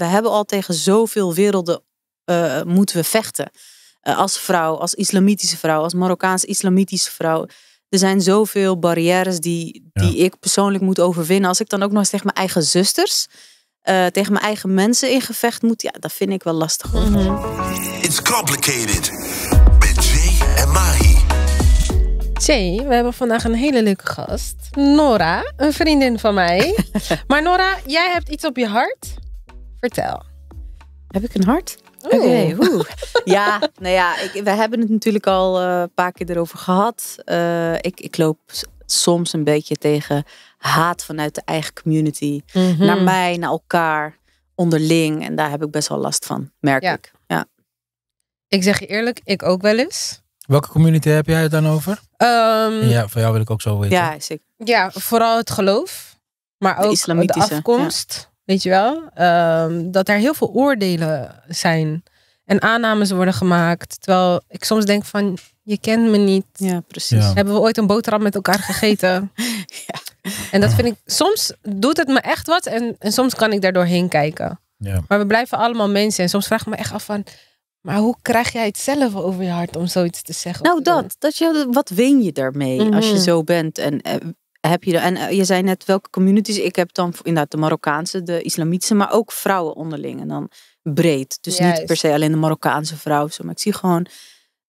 We hebben al tegen zoveel werelden eh, moeten we vechten. Eh, als vrouw, als islamitische vrouw, als Marokkaans-islamitische vrouw. Er zijn zoveel barrières die, die ik persoonlijk moet overwinnen. Als ik dan ook nog eens tegen mijn eigen zusters, eh, tegen mijn eigen mensen in gevecht moet, ja, dat vind ik wel lastig. Mm It's complicated. Met en Mahi. Jay, we hebben vandaag een hele leuke gast. Nora, een vriendin van mij. maar Nora, jij hebt iets op je hart. Vertel. Heb ik een hart? Oké, ja, nou ja, ik, we hebben het natuurlijk al eh, een paar keer erover gehad. Eh, ik, ik loop soms een beetje tegen haat vanuit de eigen community. Mhm. Naar mij, naar elkaar, onderling. En daar heb ik best wel last van, merk ik. Ja. Ik zeg je eerlijk, ik ook wel eens. Welke community heb jij het dan over? Ehm, ja, van jou wil ik ook zo weten. Ja, zeker. Ja, vooral het geloof. Maar ook de, afkomst. Weet je wel? Ehm, dat er heel veel oordelen zijn. En aannames worden gemaakt. Terwijl ik soms denk van, je kent me niet. Ja, precies. Hebben we ooit een boterham met elkaar gegeten? ja. En dat vind ik, soms doet het me echt wat. En, soms kan ik daar doorheen kijken. Ja. Maar we blijven allemaal mensen. En soms vraag ik me echt af van, maar hoe krijg jij het zelf over je hart om zoiets te zeggen? Nou, dat. dat je, wat win je daarmee als je mhm. zo bent? En eh, heb je, en eh, je zei net welke communities. Ik heb dan inderdaad de Marokkaanse, de Islamitische, maar ook vrouwen onderling. En dan breed. Dus niet per se alleen de Marokkaanse vrouw. Zo, maar ik zie gewoon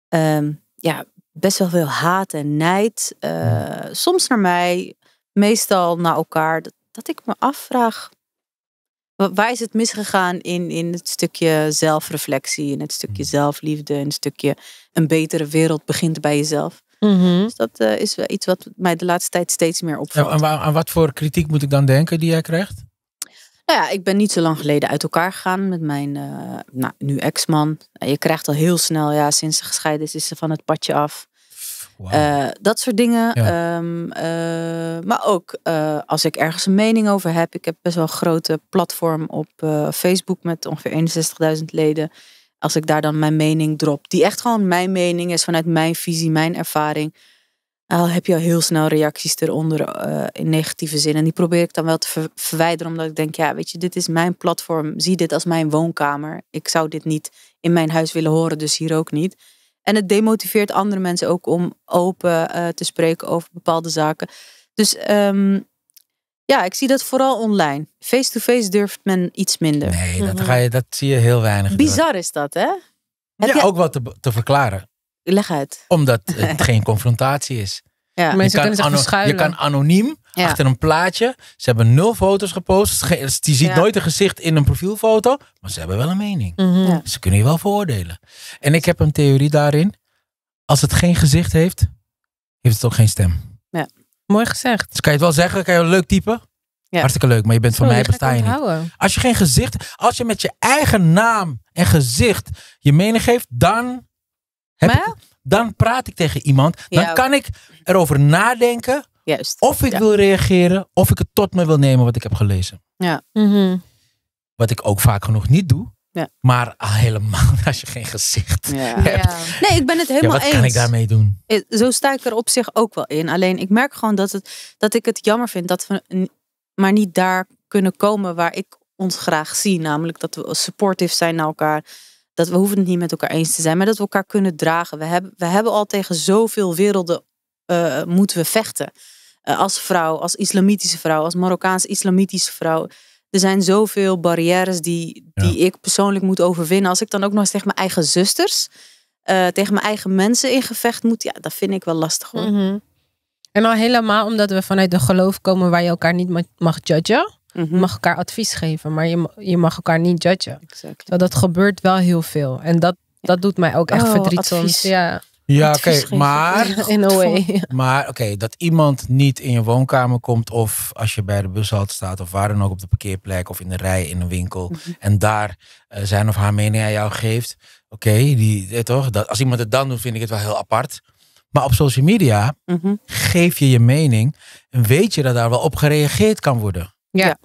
ehm, ja, best wel veel haat en nijd. Eh, soms naar mij, meestal naar elkaar. Dat, ik me afvraag, waar is het misgegaan in, in het stukje zelfreflectie, in het stukje hmm. zelfliefde, in stukje een betere wereld begint bij jezelf? Mhm. Dus dat uh, is iets wat mij de laatste tijd steeds meer opvalt. En aan, aan wat voor kritiek moet ik dan denken die jij krijgt? Nou ja, ik ben niet zo lang geleden uit elkaar gegaan met mijn eh, nou, nu ex-man. Je krijgt al heel snel, ja, sinds ze gescheiden is, is ze van het padje af. Eh, dat soort dingen. Ehm, maar ook als ik ergens een mening over heb. Ik heb best wel een grote platform op Facebook met ongeveer 61.000 leden als ik daar dan mijn mening drop, die echt gewoon mijn mening is vanuit mijn visie, mijn ervaring, al heb je al heel snel reacties eronder eh, in negatieve zin. En die probeer ik dan wel te verwijderen, omdat ik denk, ja, weet je, dit is mijn platform, zie dit als mijn woonkamer. Ik zou dit niet in mijn huis willen horen, dus hier ook niet. En het demotiveert andere mensen ook om open eh, te spreken over bepaalde zaken. Dus ehm, ja, ik zie dat vooral online. Face-to-face durft men iets minder. Nee, dat, mhm. ga je, dat zie je heel weinig. Bizar is dat, hè? Heb je... ook wat te, verklaren. Leg uit. Omdat het geen confrontatie is. Ja, je mensen kan kunnen zich Je kan anoniem achter een plaatje. Ze hebben nul foto's gepost. Je ziet nooit een gezicht in een profielfoto. Maar ze hebben wel een mening. Mhm. Dus ze kunnen je wel veroordelen. En ik heb een theorie daarin. Als het geen gezicht heeft, heeft het ook geen stem. Ja. Mooi gezegd. Dus kan je het wel zeggen? Kan je een leuk type? Ja. Hartstikke leuk, maar je bent van mij bestaan. Als je geen gezicht, als je met je eigen naam en gezicht je mening geeft, dan, heb dan praat ik tegen iemand. Dan kan ik erover nadenken Juist. of ik wil reageren, of ik het tot me wil nemen wat ik heb gelezen. Ja. Mhm. Wat ik ook vaak genoeg niet doe, ja. Maar ah, helemaal als je geen gezicht hebt. Ja. Nee, ik ben het helemaal eens. Wat kan ik daarmee doen? Eh, zo sta ik er op zich ook wel in. Alleen ik merk gewoon dat, het, dat ik het jammer vind dat we maar niet daar kunnen komen waar ik ons graag zie. Namelijk dat we supportive zijn naar elkaar. Dat we hoeven het niet met elkaar eens te zijn, maar dat we elkaar kunnen dragen. We hebben, we hebben al tegen zoveel werelden eh, moeten we vechten. Eh, als vrouw, als islamitische vrouw, als Marokkaans-islamitische vrouw er zijn zoveel barrières die, die ik persoonlijk moet overwinnen. Als ik dan ook nog eens tegen mijn eigen zusters, eh, tegen mijn eigen mensen in gevecht moet, ja, dat vind ik wel lastig hoor. Mhm. En al helemaal omdat we vanuit de geloof komen waar je elkaar niet mag judgen. Mhm. mag elkaar advies geven, maar je, je mag elkaar niet judgen. Exactly. Dat, gebeurt wel heel veel. En dat, dat doet mij ook echt oh, Ja. Ja, oké, maar. Maar oké, dat iemand niet in je woonkamer komt. of als je bij de bushalte staat. of waar dan ook op de parkeerplek. of in de rij in een winkel. Mhm. en daar eh, zijn of haar mening aan jou geeft. Oké, die eh, toch? Dat, als iemand het dan doet, vind ik het wel heel apart. Maar op social media mhm. geef je je mening. en weet je dat daar wel op gereageerd kan worden. ja.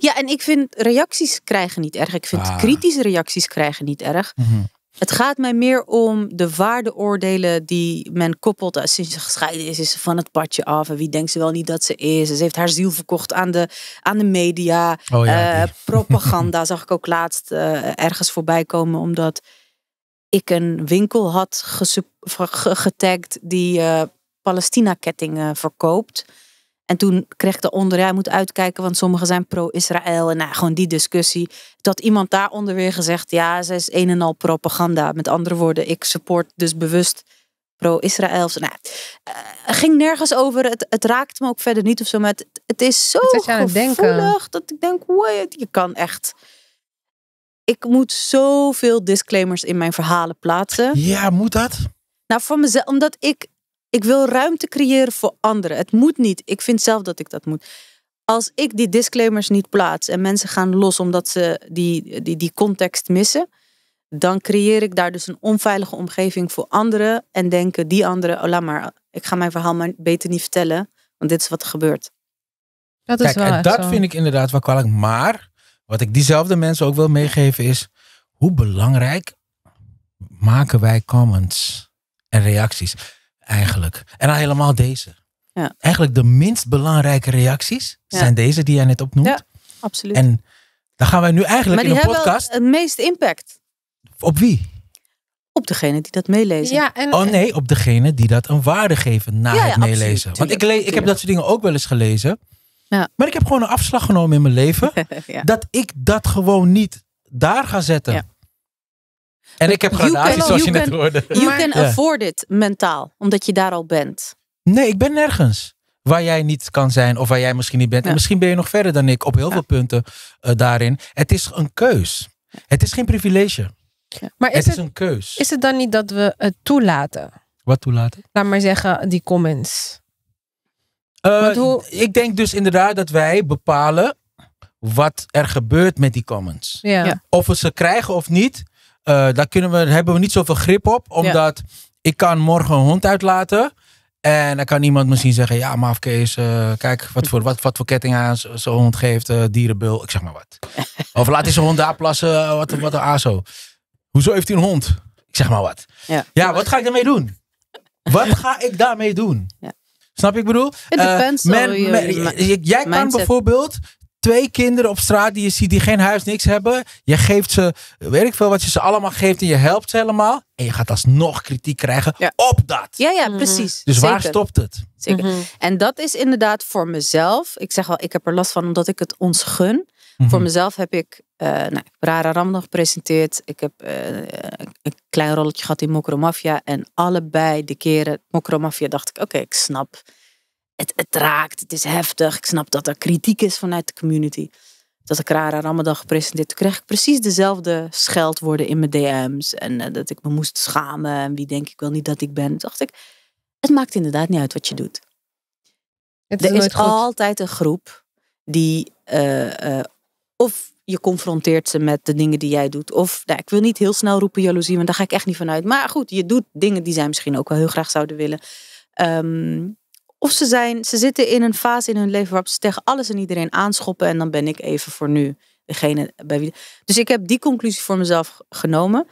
ja. en ik vind reacties krijgen niet erg. Ik vind ah. kritische reacties krijgen niet erg. Mhm. Het gaat mij meer om de waardeoordelen die men koppelt als sinds ze gescheiden is, is ze van het padje af. En wie denkt ze wel niet dat ze is? Ze heeft haar ziel verkocht aan de, aan de media. Oh eh, propaganda zag ik ook laatst eh, ergens voorbij komen, omdat ik een winkel had getagd die uh, Palestina-kettingen verkoopt. En toen kreeg ik daaronder, ja, moet uitkijken, want sommigen zijn pro-Israël. En nou, gewoon die discussie. Dat iemand daaronder weer gezegd, ja, ze is een en al propaganda. Met andere woorden, ik support dus bewust pro-Israëls. Nou, eh, ging nergens over. Het, het raakt me ook verder niet of zo. Maar het, het is zo het gevoelig denken. dat ik denk, wait, je kan echt... Ik moet zoveel disclaimers in mijn verhalen plaatsen. Ja, moet dat? Nou, voor mezelf, omdat ik ik wil ruimte creëren voor anderen. Het moet niet. Ik vind zelf dat ik dat moet. Als ik die disclaimers niet plaats en mensen gaan los omdat ze die, die, die context missen, dan creëer ik daar dus een onveilige omgeving voor anderen. En denken die anderen, oh laat maar, ik ga mijn verhaal maar beter niet vertellen, want dit is wat er gebeurt. Dat is waar. en dat vind ik inderdaad wel kwalijk. Maar wat ik diezelfde mensen ook wil meegeven is, hoe belangrijk maken wij comments en reacties? Eigenlijk. En helemaal deze. Ja. Eigenlijk de minst belangrijke reacties zijn deze die jij net opnoemt. Ja, absoluut. En dan gaan wij nu eigenlijk in een podcast... het meest impact. Op wie? Op degene die dat meelezen. Ja, en, oh nee, op degene die dat een waarde geven na het meelezen. Want ik, lees ik heb dat soort dingen ook wel eens gelezen. Ja. Maar ik heb gewoon een afslag genomen in mijn leven. dat ik dat gewoon niet daar ga zetten. En ik heb gradaties, zoals je net hoorde. You can afford it mentaal, omdat je daar al bent. Nee, ik ben nergens waar jij niet kan zijn of waar jij misschien niet bent. En misschien ben je nog verder dan ik op heel veel punten eh, daarin. Het is een keus. Het is geen privilege. Ja. Maar is het, het is een keus. Is het dan niet dat we het toelaten? Wat toelaten? Laat maar zeggen, die comments. Eh, ik denk dus inderdaad dat wij bepalen wat er gebeurt met die comments. Of we ze krijgen of niet. Eh, daar, kunnen we, hebben we niet zoveel grip op. Omdat ik kan morgen een hond uitlaten. En dan kan iemand misschien zeggen, ja, maar Kees, eh, kijk wat voor, wat, wat voor ketting aan zo'n hond geeft, uh, eh, dierenbul, ik zeg maar wat. Of laat eens een hond daar plassen, wat, wat een aso. Hoezo heeft hij een hond? Ik zeg maar wat. Ja, ja wat ga ik daarmee doen? Wat ga ik daarmee doen? Ja. Snap ik bedoel? men, jij kan bijvoorbeeld twee kinderen op straat die je ziet die geen huis, niks hebben. Je geeft ze, weet ik veel wat je ze allemaal geeft en je helpt ze helemaal. En je gaat alsnog kritiek krijgen op dat. Ja, ja, mhm. precies. Dus waar stopt het? Zeker. Mhm. En dat is inderdaad voor mezelf. Ik zeg wel, ik heb er last van omdat ik het ons gun. Voor mhm. mezelf heb ik uh, nou, Rara Ram nog gepresenteerd. Ik heb eh, een klein rolletje gehad in Mokromafia. En allebei de keren Mokromafia dacht ik, oké, ik snap het, raakt, het is heftig. Ik snap dat er kritiek is vanuit de community. Dat ik Rara Ramadan gepresenteerd, toen kreeg ik precies dezelfde scheldwoorden in mijn DM's. En eh, dat ik me moest schamen en wie denk ik wel niet dat ik ben. Toen dacht ik, het maakt inderdaad niet uit wat je doet. er is altijd een groep die eh, eh, of je confronteert ze met de dingen die jij doet. Of nou, ik wil niet heel snel roepen jaloezie, want daar ga ik echt niet vanuit. Maar goed, je doet dingen die zij misschien ook wel heel graag zouden willen. Um, of ze, zijn, ze zitten in een fase in hun leven waarop ze tegen alles en iedereen aanschoppen. En dan ben ik even voor nu degene bij wie. Dus ik heb die conclusie voor mezelf genomen.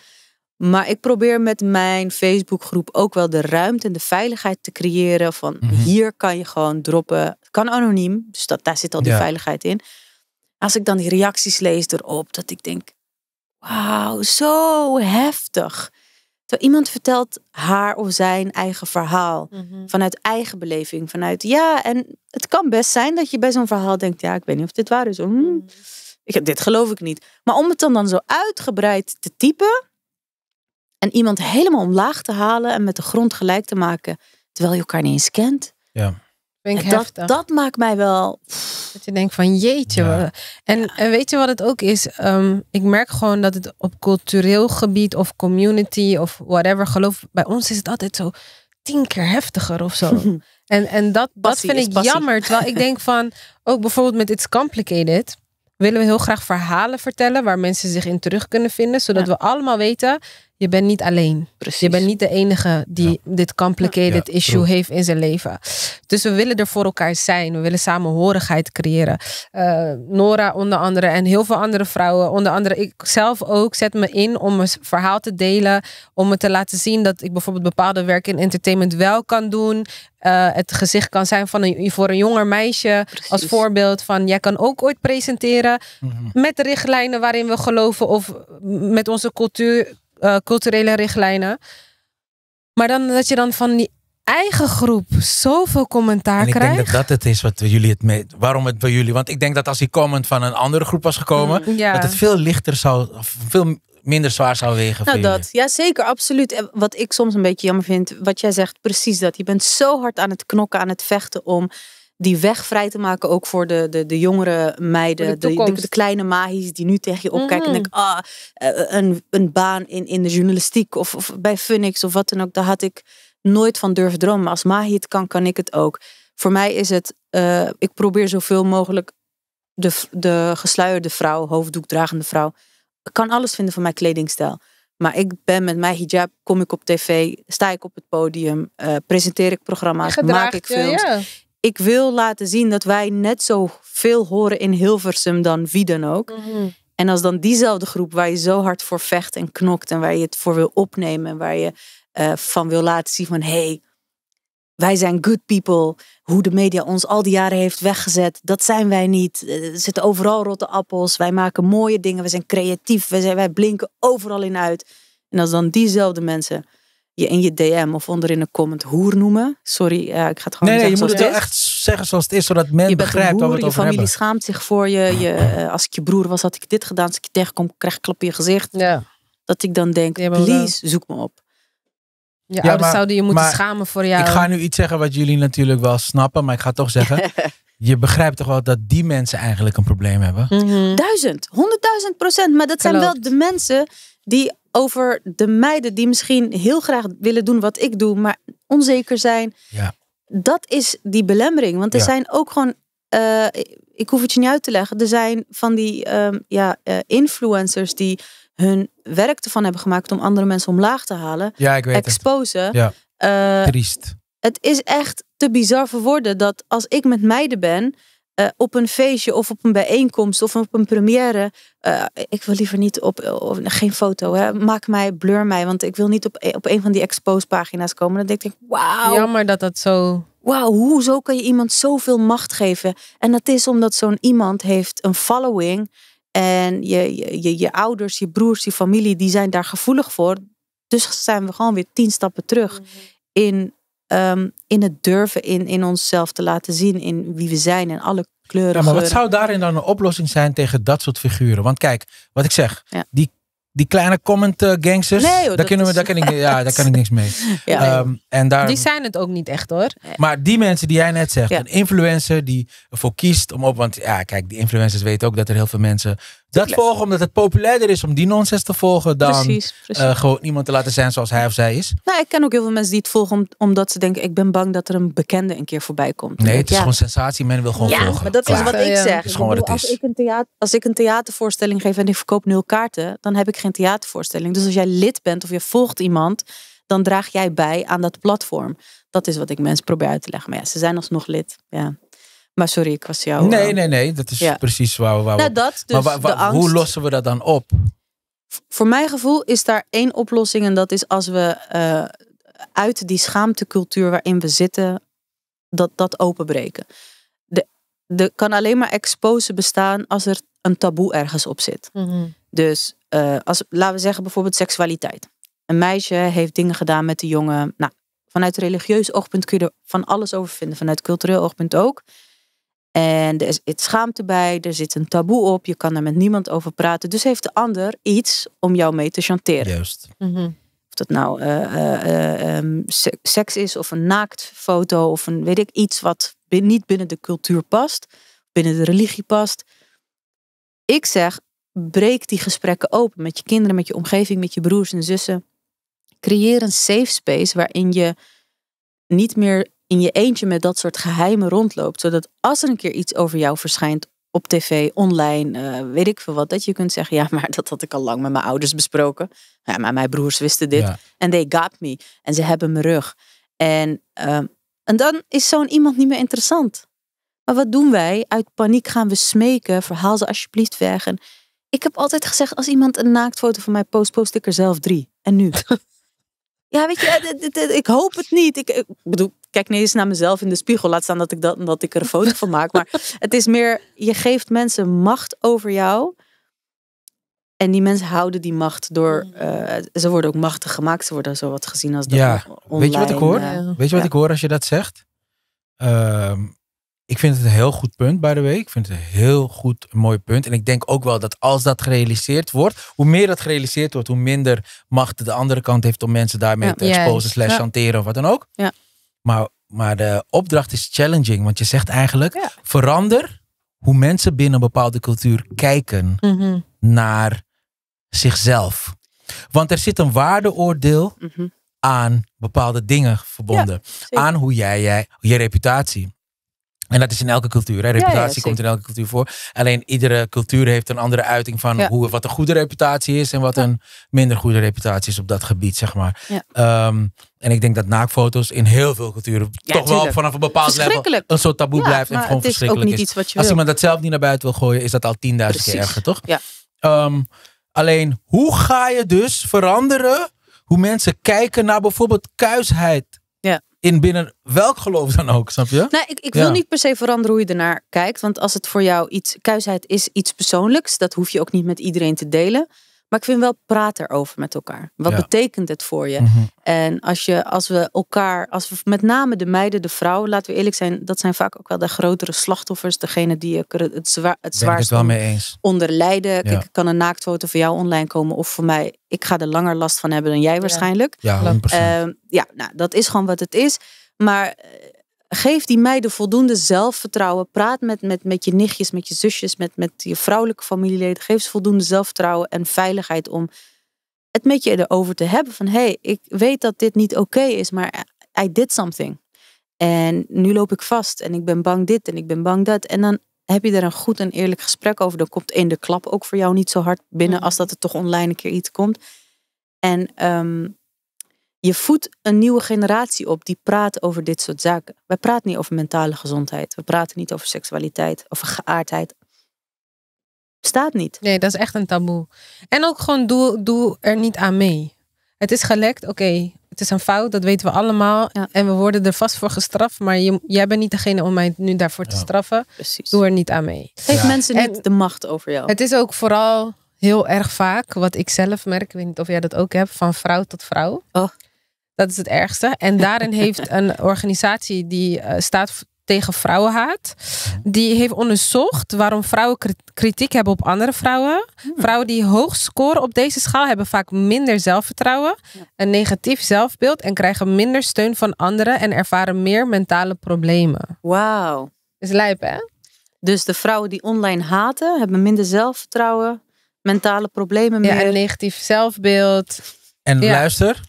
Maar ik probeer met mijn Facebookgroep ook wel de ruimte en de veiligheid te creëren. Van mhm. hier kan je gewoon droppen. Het kan anoniem, dus dat, daar zit al die veiligheid in. Als ik dan die reacties lees erop, dat ik denk: wauw, zo heftig. Terwijl iemand vertelt haar of zijn eigen verhaal. Mhm. Vanuit eigen beleving. Vanuit ja, en het kan best zijn dat je bij zo'n verhaal denkt: ja, ik weet niet of dit waar is. Mhm. ik, dit geloof ik niet. Maar om het dan, dan zo uitgebreid te typen. En iemand helemaal omlaag te halen en met de grond gelijk te maken. Terwijl je elkaar niet eens kent. Ja dat, dat, maakt mij wel. Dat je denkt van jeetje. En, en, weet je wat het ook is? Ehm, ik merk gewoon dat het op cultureel gebied of community of whatever geloof. Bij ons is het altijd zo tien keer heftiger of zo. en, en dat, dat vind ik jammer. Terwijl ik denk van ook bijvoorbeeld met It's Complicated willen we heel graag verhalen vertellen waar mensen zich in terug kunnen vinden. Zodat we allemaal weten, je bent niet alleen. Je bent niet de enige die dit complicated ja, issue heeft in zijn leven. Dus we willen er voor elkaar zijn. We willen samenhorigheid creëren. Eh, Nora onder andere en heel veel andere vrouwen. Onder andere ik zelf ook zet me in om mijn verhaal te delen. Om me te laten zien dat ik bijvoorbeeld bepaalde werk in entertainment wel kan doen. Eh, het gezicht kan zijn van voor een jonger meisje. Als voorbeeld van jij kan ook ooit presenteren. Mm -hmm. Met richtlijnen waarin we geloven of met onze cultuur eh, culturele richtlijnen. Maar dan dat je dan van die eigen groep zoveel commentaar ik krijgt. Ik denk dat dat het is wat jullie het mee. Waarom het bij jullie? Want ik denk dat als die comment van een andere groep was gekomen, mm, dat het veel lichter zou, veel minder zwaar zou wegen. Nou, dat. Ja, zeker, absoluut. En wat ik soms een beetje jammer vind, wat jij zegt, precies dat. Je bent zo hard aan het knokken, aan het vechten om die weg vrij te maken, ook voor de, de, de jongere meiden, de, de, de kleine Mahi's die nu tegen je opkijken en mhm. denken, ah, eh, eh, een, een baan in, in de journalistiek of, of bij Phoenix of wat dan ook, daar had ik nooit van durven dromen. als Mahi het kan, kan ik het ook. Voor mij is het, eh, ik probeer zoveel mogelijk de, de gesluierde vrouw, hoofddoekdragende vrouw, ik kan alles vinden van mijn kledingstijl. Maar ik ben met mijn hijab, kom ik op tv, sta ik op het podium, presenteer ik programma's, maak ik films ik wil laten zien dat wij net zo veel horen in Hilversum dan wie dan ook. Mhm. En als dan diezelfde groep waar je zo hard voor vecht en knokt en waar je het voor wil opnemen en waar je eh, van wil laten zien van hé, hey, wij zijn good people. Hoe de media ons al die jaren heeft weggezet, dat zijn wij niet. Eh, er zitten overal rotte appels. Wij maken mooie dingen. We zijn creatief. wij blinken overal in uit. En als dan diezelfde mensen je in je DM of onder in een comment hoer noemen. Sorry, eh, ik ga het gewoon nee, nee, je moet het echt zeggen zoals het is, zodat men je begrijpt hoer, we het over Je familie schaamt zich voor je. je eh, als ik je broer was, had ik dit gedaan. Als ik je tegenkom, krijg ik klap in je gezicht. Ja. Dat ik dan denk, please, zoek me op. Je ja, ouders zouden je moeten schamen voor jou. Ik ga nu iets zeggen wat jullie natuurlijk wel snappen, maar ik ga toch zeggen. je begrijpt toch wel dat die mensen eigenlijk een probleem hebben? Mhm. Duizend, honderdduizend procent. Maar dat zijn wel de mensen die over de meiden die misschien heel graag willen doen wat ik doe, maar onzeker zijn. Ja. Dat is die belemmering. Want er zijn ook gewoon, eh, ik hoef het je niet uit te leggen, er zijn van die ehm, ja, eh, influencers die hun werk ervan hebben gemaakt om andere mensen omlaag te halen. Ja, ik weet Het. Ja. Uh, Triest. Het is echt te bizar voor woorden dat als ik met meiden ben, eh, op een feestje of op een bijeenkomst of op een première. Eh, ik wil liever niet op, of, geen foto, hè. maak mij, blur mij, want ik wil niet op, eh, op een van die expose pagina's komen. Dan denk ik, wauw. Jammer dat dat zo... Wauw, hoezo kan je iemand zoveel macht geven? En dat is omdat zo'n iemand heeft een following en je, je, je, ouders, je broers, je familie, die zijn daar gevoelig voor. Dus zijn we gewoon weer tien stappen terug mhm. in Ehm, in het durven in, in onszelf te laten zien, in wie we zijn en alle kleuren. Ja, maar wat zou daarin dan een oplossing zijn tegen dat soort figuren? Want kijk, wat ik zeg, die die kleine comment eh, gangsters. Nee, daar, kunnen we, daar, kan ik, ja, daar kan ik niks mee. Ehm, en daar, die zijn het ook niet echt hoor. Maar die mensen die jij net zegt, een influencer die ervoor kiest om op. Want ja, kijk, die influencers weten ook dat er heel veel mensen dat volgen omdat het populairder is om die nonsens te volgen dan eh, gewoon niemand te laten zijn zoals hij of zij is. Nou, ik ken ook heel veel mensen die het volgen omdat ze denken: ik ben bang dat er een bekende een keer voorbij komt. Nee, het is gewoon sensatie. Men wil gewoon ja, volgen. Maar dat is wat ik zeg. Is gewoon wat het is. Als, ik een theater, als ik een theatervoorstelling geef en ik verkoop nul kaarten, dan heb ik geen theatervoorstelling. Dus als jij lid bent of je volgt iemand, dan draag jij bij aan dat platform. Dat is wat ik mensen probeer uit te leggen. Maar ja, ze zijn alsnog lid. Ja. Maar sorry, ik was jou. Nee, eh, nee, nee. Dat is precies waar we. Waar nou, dat, dus maar hoe lossen we dat dan op? Voor mijn gevoel is daar één oplossing. En dat is als we eh, uit die schaamtecultuur waarin we zitten, dat, dat openbreken. De, kan alleen maar expose bestaan als er een taboe ergens op zit. Mhm. Dus eh, als, laten we zeggen bijvoorbeeld seksualiteit. Een meisje heeft dingen gedaan met de jongen. Nou, vanuit religieus oogpunt kun je er van alles over vinden. Vanuit cultureel oogpunt ook. En er zit schaamte bij, er zit een taboe op, je kan er met niemand over praten. Dus heeft de ander iets om jou mee te chanteren. Juist. Mhm. Of dat nou eh, eh, eh, ehm, seks is of een naaktfoto of een weet ik iets wat niet binnen de cultuur past, binnen de religie past. Ik zeg, breek die gesprekken open met je kinderen, met je omgeving, met je broers en zussen. Creëer een safe space waarin je niet meer in je eentje met dat soort geheimen rondloopt. Zodat als er een keer iets over jou verschijnt op tv, online, eh, weet ik veel wat, dat je kunt zeggen, ja, maar dat had ik al lang met mijn ouders besproken. Ja, maar mijn broers wisten dit. En they got me. En ze hebben mijn rug. En, ehm, en dan is zo'n iemand niet meer interessant. Maar wat doen wij? Uit paniek gaan we smeken, verhaal ze alsjeblieft weg. ik heb altijd gezegd, als iemand een naaktfoto van mij post, post ik er zelf drie. En nu? Ja, weet je, eh, ik hoop het niet. Eh, ik, bedoel, kijk niet eens naar mezelf in de spiegel. Laat staan dat ik, dat, dat ik er een foto van maak. Maar het is meer, je geeft mensen macht over jou. En die mensen houden die macht door. Mm. Eh, ze worden ook machtig gemaakt. Ze worden zo wat gezien als. Ja, weet je wat ik hoor? weet je wat ik hoor als je dat zegt? Ehm, ik vind het een heel goed punt, by the way. Ik vind het een heel goed, mooi punt. En ik denk ook wel dat als dat gerealiseerd wordt, hoe meer dat gerealiseerd wordt, hoe minder macht de andere kant heeft om mensen daarmee te exposen, slash ja. of wat dan ook. Ja. Maar, maar de opdracht is challenging, want je zegt eigenlijk, verander hoe mensen binnen een bepaalde cultuur kijken mhm. naar zichzelf. Want er zit een waardeoordeel mhm. aan bepaalde dingen verbonden. aan hoe jij, jij, je reputatie en dat is in elke cultuur. Reputatie komt in elke cultuur voor. Alleen iedere cultuur heeft een andere uiting van hoe, wat een goede reputatie is en wat een minder goede reputatie is op dat gebied, zeg maar. Ehm, en ik denk dat naaktfoto's in heel veel culturen toch wel vanaf een bepaald level een soort taboe blijft en gewoon verschrikkelijk is. Als iemand dat zelf niet naar buiten wil gooien, is dat al 10.000 keer erger, toch? Ehm, alleen, hoe ga je dus veranderen hoe mensen kijken naar bijvoorbeeld kuisheid in binnen welk geloof dan ook, snap je? Nou, ik, ik wil niet per se veranderen hoe je ernaar kijkt. Want als het voor jou iets, kuisheid is iets persoonlijks, dat hoef je ook niet met iedereen te delen. Maar ik vind wel praat erover met elkaar. Wat betekent het voor je? Mhm. En als, je, als we elkaar, als we met name de meiden, de vrouwen, laten we eerlijk zijn, dat zijn vaak ook wel de grotere slachtoffers. Degene die het, zwaar, het zwaarst het eens. onder lijden. Kijk, kan een naaktfoto voor jou online komen of voor mij. Ik ga er langer last van hebben dan jij waarschijnlijk. Ja, ehm, ja nou, dat is gewoon wat het is. Maar eh, geef die meiden voldoende zelfvertrouwen. Praat met, met, met je nichtjes, met je zusjes, met, met je vrouwelijke familieleden. Geef ze voldoende zelfvertrouwen en veiligheid om het met je erover te hebben. Van hé, hey, ik weet dat dit niet oké is, maar I did something. En nu loop ik vast en ik ben bang dit en ik ben bang dat. En dan heb je daar een goed en eerlijk gesprek over. Dan komt in de klap ook voor jou niet zo hard binnen mm-hmm. als dat er toch online een keer iets komt. En ehm, je voedt een nieuwe generatie op die praat over dit soort zaken. Wij praten niet over mentale gezondheid. We praten niet over seksualiteit, over geaardheid. Bestaat niet. Nee, dat is echt een taboe. En ook gewoon doe, doe er niet aan mee. Het is gelekt, oké, het is een fout, dat weten we allemaal. Ja. En we worden er vast voor gestraft, maar je, jij bent niet degene om mij nu daarvoor te straffen. Precies. Doe er niet aan mee. Geef mensen niet de macht over jou. Het is ook vooral heel erg vaak, wat ik zelf merk, ik weet niet of jij dat ook hebt, van vrouw tot vrouw. Oh. Dat is het ergste. En daarin heeft een organisatie die eh, staat tegen vrouwenhaat. Die heeft onderzocht waarom vrouwen kritiek hebben op andere vrouwen. Hmm. Vrouwen die hoog scoren op deze schaal hebben vaak minder zelfvertrouwen, een negatief zelfbeeld en krijgen minder steun van anderen en ervaren meer mentale problemen. Wauw. Is lijp, hè? Dus de vrouwen die online haten hebben minder zelfvertrouwen, mentale problemen meer. Ja, een negatief zelfbeeld. En luister,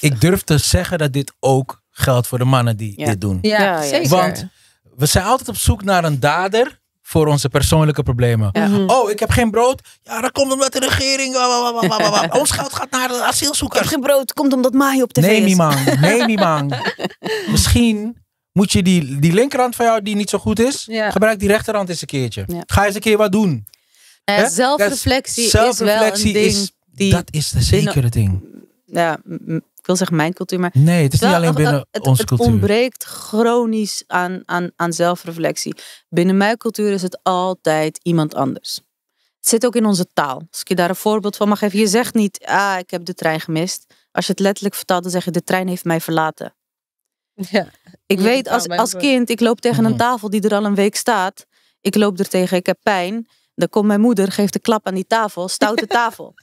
ik durf te zeggen dat dit ook geldt voor de mannen die dit doen. Ja, zeker. Want we zijn altijd op zoek naar een dader voor onze persoonlijke problemen. Mhm. Oh, ik heb geen brood. Ja, dat komt omdat de regering. Ons geld gaat naar de asielzoekers. Ik heb geen brood, komt omdat Maai op de nee, niemand. Nee, niemand. Misschien moet je die, die linkerhand van jou, die niet zo goed is, gebruik die rechterhand eens een keertje. Ga eens een keer wat doen. Eh, zelfreflectie, is, zelfreflectie is wel een ding. dat is de zekere ding. Ja, wil zeggen mijn cultuur, maar... Nee, het is niet alleen binnen onze cultuur. Het ontbreekt chronisch aan, aan, aan zelfreflectie. Binnen mijn cultuur is het altijd iemand anders. Het zit ook in onze taal. Als ik je daar een voorbeeld van mag geven. Je zegt niet, ah, ik heb de trein gemist. Als je het letterlijk vertaalt, dan zeg je, de trein heeft mij verlaten. Ja. Ik weet, als, als kind, ik loop tegen een mm. tafel die er al een week staat. Ik loop er tegen, ik heb pijn. Dan komt mijn moeder, geeft een klap aan die tafel, stoute tafel.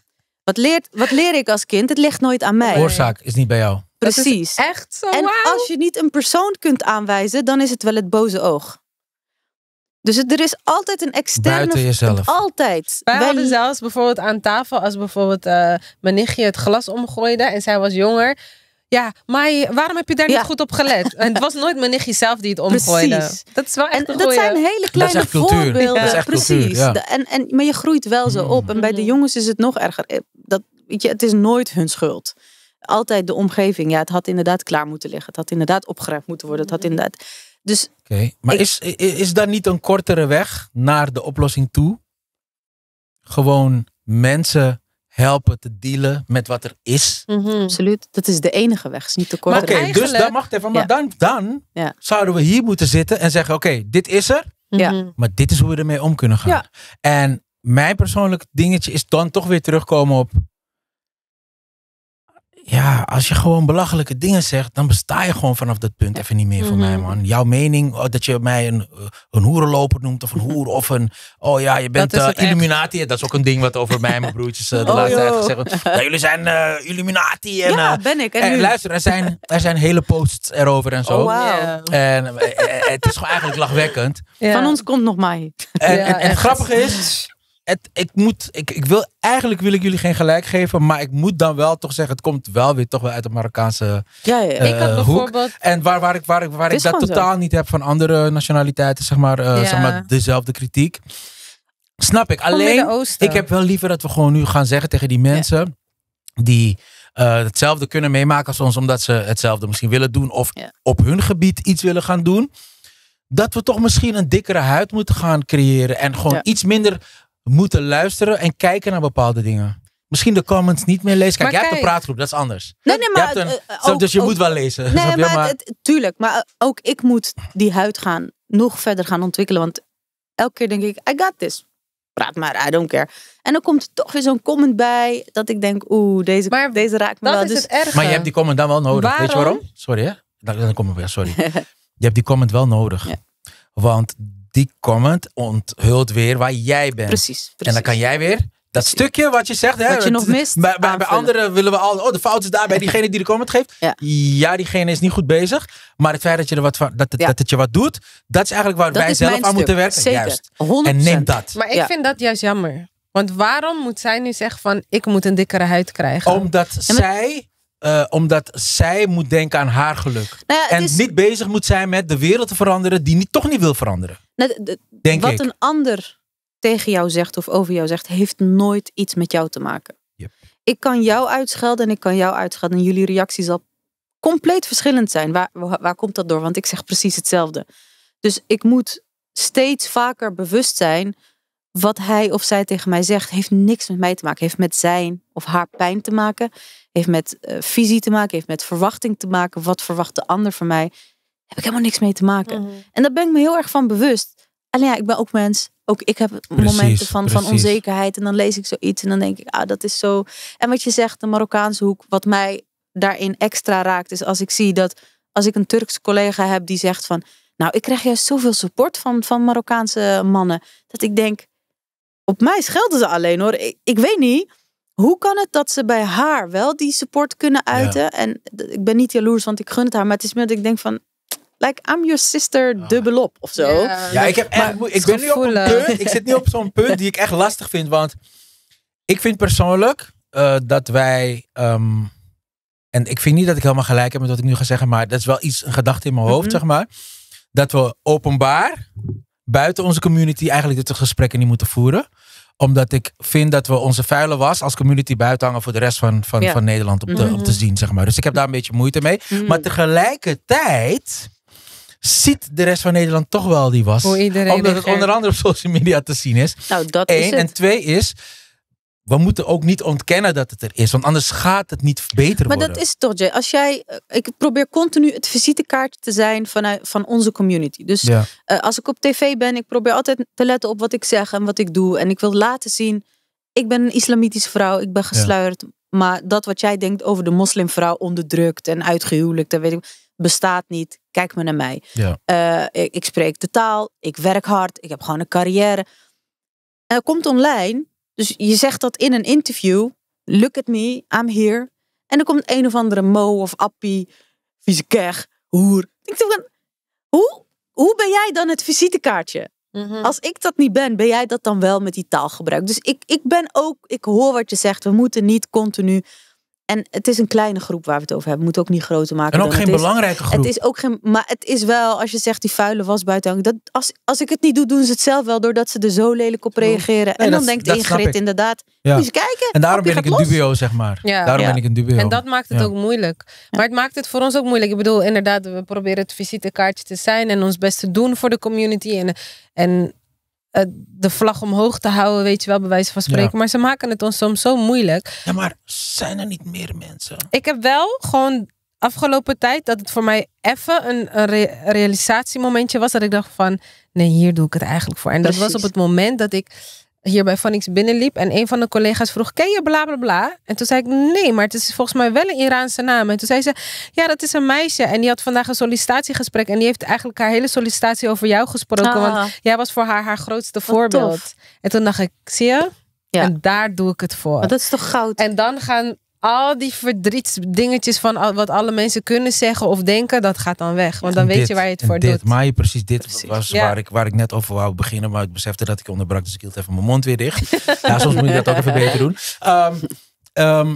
Wat, leert, wat leer ik als kind? Het ligt nooit aan mij. De oorzaak is niet bij jou. Precies. echt zo. En als je niet een persoon kunt aanwijzen, dan is het wel het boze oog. Dus er is altijd een externe... Buiten jezelf. Altijd. Wij, Wij hadden zelfs bijvoorbeeld aan tafel, als bijvoorbeeld uh, mijn nichtje het glas omgooide en zij was jonger. Ja, maar waarom heb je daar niet goed op gelet? En het was nooit mijn nichtje zelf die het omgooide. Precies. Dat is wel echt en Dat zijn hele kleine voorbeelden. Precies. en, en, maar je groeit wel zo mm. op. En bij de mhm. jongens is het nog erger weet je, het is nooit hun schuld. Altijd de omgeving. Ja, het had inderdaad klaar moeten liggen. Het had inderdaad opgeruimd moeten worden. Het had mhm. inderdaad. Dus. Oké, maar is, is daar niet een kortere weg naar de oplossing toe? Gewoon mensen helpen te dealen met wat er is. Mhm. Absoluut. Dat is de enige weg. is niet te weg. Oké, dus dan mag even. Maar dan, dan zouden we hier moeten zitten en zeggen: Oké, dit is er. Mhm. Ja. Maar dit is hoe we ermee om kunnen gaan. En mijn persoonlijk dingetje is dan toch weer terugkomen op ja, als je gewoon belachelijke dingen zegt, dan besta je gewoon vanaf dat punt even niet meer voor mij, mhm. man. Jouw mening, oh, dat je mij een, eh, een hoerenloper noemt of een hoer of een, oh ja, je bent eh, Illuminati. Dat is ook een ding wat over mij en mijn broertjes eh, de oh, laatste tijd gezegd jullie zijn Illuminati. En, ja, ben ik. En, en luister, er zijn, er zijn hele posts erover en zo. Oh, wow. En het is gewoon eigenlijk lachwekkend. Van ons komt nog mij En, ja, en het grappige is, ik moet, ik, ik wil, eigenlijk wil ik jullie geen gelijk geven, maar ik moet dan wel toch zeggen, het komt wel weer toch wel uit de Marokkaanse ja, ja. ik had eh, hoek. En waar, waar ik, waar ik, dat totaal niet heb van andere nationaliteiten, zeg maar, eh, zeg maar dezelfde kritiek. Snap ik. Alleen, ik heb wel liever dat we gewoon nu gaan zeggen tegen die mensen die eh, hetzelfde kunnen meemaken als ons, omdat ze hetzelfde misschien willen doen of op hun gebied iets willen gaan doen dat we toch misschien een dikkere huid moeten gaan creëren. En gewoon iets minder moeten luisteren en kijken naar bepaalde dingen. Misschien de comments niet meer lezen. Kijk, jij hebt een praatgroep, dat is anders. Nee, nee, maar, eh, dus je moet wel lezen. Nee, maar, Het, tuurlijk. Maar eh, ook ik moet die huid gaan, nog verder gaan ontwikkelen. Want elke keer denk ik, I got this. Praat maar, I don't care. En dan komt toch weer zo'n comment bij dat ik denk, oeh, deze, deze raakt me dat wel. Is dus... het Maar je hebt die comment dan wel nodig. Waarom? Weet je waarom? Sorry hè? Dan, kom ik weer, sorry. je hebt die comment wel nodig. Want die comment onthult weer waar jij bent. Precies, En dan kan jij weer dat stukje wat je zegt, hè, wat je nog mist. Bij, anderen willen we al, oh, de fout is daar bij diegene die de comment geeft. Ja. diegene is niet goed bezig. Maar het feit dat, je er wat dat, het, dat het je wat doet, dat is eigenlijk waar wij zelf aan moeten werken. Zeker. Juist. 100%. En neem dat. Maar ik vind dat juist jammer. Want waarom moet zij nu zeggen van ik moet een dikkere huid krijgen? Omdat zij eh, omdat zij moet denken aan haar geluk. Nou en niet bezig moet zijn met de wereld te veranderen die niet, toch niet wil veranderen. Nou, wat een ander tegen jou zegt of over jou zegt, heeft nooit iets met jou te maken. Yep. Ik kan jou uitschelden en ik kan jou uitschelden. En jullie reactie zal compleet verschillend zijn. Waar, waar komt dat door? Want ik zeg precies hetzelfde. Dus ik moet steeds vaker bewust zijn wat hij of zij tegen mij zegt, heeft niks met mij te maken. Heeft met zijn of haar pijn te maken. Heeft met eh, visie te maken. Heeft met verwachting te maken. Wat verwacht de ander van mij? Heb ik helemaal niks mee te maken. Mhm. En daar ben ik me heel erg van bewust. Alleen ja, ik ben ook mens. Ook ik heb momenten van, van onzekerheid. En dan lees ik zoiets en dan denk ik, ah, dat is zo. En wat je zegt, de Marokkaanse hoek, wat mij daarin extra raakt, is als ik zie dat als ik een Turkse collega heb die zegt van, nou, ik krijg juist zoveel support van, van Marokkaanse mannen. Dat ik denk, op mij schelden ze alleen hoor. Ik, weet niet. Hoe kan het dat ze bij haar wel die support kunnen uiten? En ik ben niet jaloers, want ik gun het haar. Maar het is meer dat ik denk van, like I'm your sister ah. dubbelop of zo. Ja, ik, heb, ik ben nu op punt, ik zit nu op zo'n punt die ik echt lastig vind. Want ik vind persoonlijk eh, dat wij, ehm, en ik vind niet dat ik helemaal gelijk heb met wat ik nu ga zeggen, maar dat is wel iets, een gedachte in mijn hoofd, mhm. zeg maar. Dat we openbaar buiten onze community eigenlijk dit gesprekken niet moeten voeren. Omdat ik vind dat we onze vuile was als community buiten hangen voor de rest van, van, van Nederland op te, op te mhm. zien, zeg maar. Dus ik heb daar een beetje moeite mee. Mhm. Maar tegelijkertijd ziet de rest van Nederland toch wel die was. Omdat het onder andere op social media te zien is. Nou, dat Eén. is het. En twee is, we moeten ook niet ontkennen dat het er is, want anders gaat het niet beter maar worden. Maar dat is toch, Als jij, eh, ik probeer continu het visitekaartje te zijn van, van onze community. Dus eh, als ik op tv ben, ik probeer altijd te letten op wat ik zeg en wat ik doe. En ik wil laten zien, ik ben een islamitische vrouw, ik ben gesluierd. Maar dat wat jij denkt over de moslimvrouw onderdrukt en uitgehuwelijkt, dat weet ik, bestaat niet. Kijk maar naar mij. Ja. Eh, ik, spreek de taal, ik werk hard, ik heb gewoon een carrière. En komt online dus je zegt dat in een interview. Look at me, I'm here. En dan komt een of andere Mo of Appie, vieze hoer. hoer. Ik denk, hoe, hoe ben jij dan het visitekaartje? Mhm. Als ik dat niet ben, ben jij dat dan wel met die taalgebruik? Dus ik, ik ben ook, ik hoor wat je zegt. We moeten niet continu en het is een kleine groep waar we het over hebben. Moet moeten ook niet groter maken. En ook geen belangrijke groep. Het is ook geen, maar het is wel, als je zegt die vuile was buiten dat als, als ik het niet doe, doen ze het zelf wel doordat ze er zo lelijk op reageren. en dan denkt Ingrid inderdaad, ja. moet je kijken. En daarom ben ik een dubio, zeg maar. Ja. Daarom ben ik een dubio. En dat maakt het ook moeilijk. Maar het maakt het voor ons ook moeilijk. Ik bedoel, inderdaad, we proberen het visitekaartje te zijn en ons best te doen voor de community. En, en eh, de vlag omhoog te houden, weet je wel, bij wijze van spreken. Maar ze maken het ons soms zo moeilijk. Ja, maar zijn er niet meer mensen? Ik heb wel gewoon afgelopen tijd dat het voor mij even een, een realisatiemomentje was. Dat ik dacht van, nee, hier doe ik het eigenlijk voor. En dat was op het moment dat ik hier bij Phonics binnenliep en een van de collega's vroeg: Ken je bla bla bla? En toen zei ik: Nee, maar het is volgens mij wel een Iraanse naam. En toen zei ze: Ja, dat is een meisje. En die had vandaag een sollicitatiegesprek en die heeft eigenlijk haar hele sollicitatie over jou gesproken. Want ah. jij was voor haar haar grootste voorbeeld. En toen dacht ik: Zie je? Ja. En daar doe ik het voor. Maar dat is toch goud? En dan gaan al die verdrietsdingetjes van wat alle mensen kunnen zeggen of denken, dat gaat dan weg. Want dan weet je waar je het voor dit, doet. Maar precies dit precies. was waar, ik, waar ik net over wou beginnen. Maar ik besefte dat ik onderbrak, dus ik hield even mijn mond weer dicht. ja, nou, soms moet ik dat ook even beter doen. Ehm, ehm,